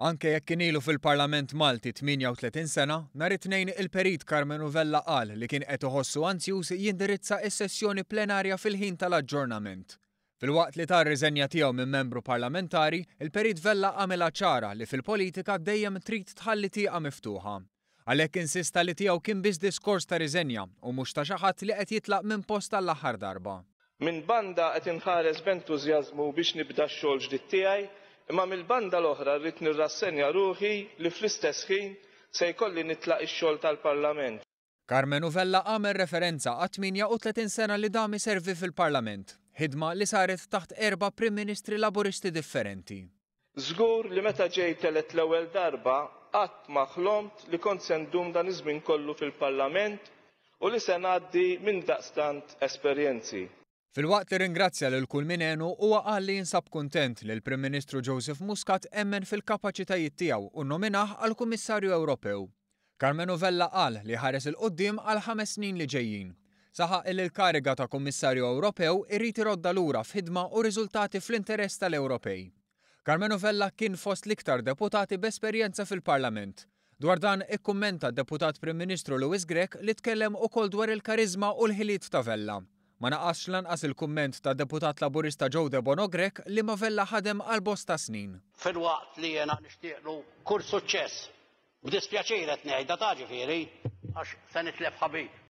Anke jekk kien ilu fil-Parlament Malti 38 sena, nhar it-tnejn il-perit Carmen Uvella qal li kien qed iħossu anzjus jindirizza s sessjoni plenarja fil-ħin tal-aġġornament. Fil-waqt li tar riżenja tiegħu minn membru parlamentari, il-perit Vella għamela ċara li fil-politika dejjem trid tħalli tieqa miftuħa. Għalhekk insista li tiegħu kien biss diskors ta' riżenja u mhux ta' xi ħadd li qed jitlaq minn post għall aħħar darba. Min banda qed inħares b'entużjażmu biex nibda x-xogħol ġdid tiegħi Imma mill-banda l-oħra rrid nirrassenja ruħi li fl-istess ħin se jkolli nitlaq ix-xogħol tal-Parlament. Carmen Uvella għamel referenza għat 38 sena li dami servi fil-Parlament, ħidma li saret taħt erba Prim Ministri Laburisti differenti. Zgur li meta ġej telet l-ewwel darba qatt ma ħlomt li kont sendum dan iż-żmien kollu fil-Parlament u li se ngħaddi minn daqstant esperjenzi. Fil-waqt li ringrazzja l kull minenu u għal li jinsab kontent li l-Prim Ministru Joseph Muscat emmen fil-kapacitajiet tiegħu u nominaħ għal Kummissarju Ewropew. Carmenu Vella qal li ħares il-qoddim għal ħames snin li ġejjin. Saħa il kariga ta' Kummissarju Ewropew irrid irodda lura f'ħidma u riżultati fl-interess tal-Ewropej. Carmenu Vella kien fost liktar deputati b'esperjenza fil-Parlament. Dwar dan ikkummenta deputat Prim Ministru Louis Grek li tkellem ukoll dwar il-karizma u l-ħiliet ta' Vella. Ma naqas lanqas il-kumment ta' deputat laburista Ġowde Bonogrek li ma vella ħadem għal bosta snin. Fil-waqt li jena nishtiqlu kur suċċess. B'dispjaċir qed ngħidha ta' ġifieri għax se nitleb ħabib.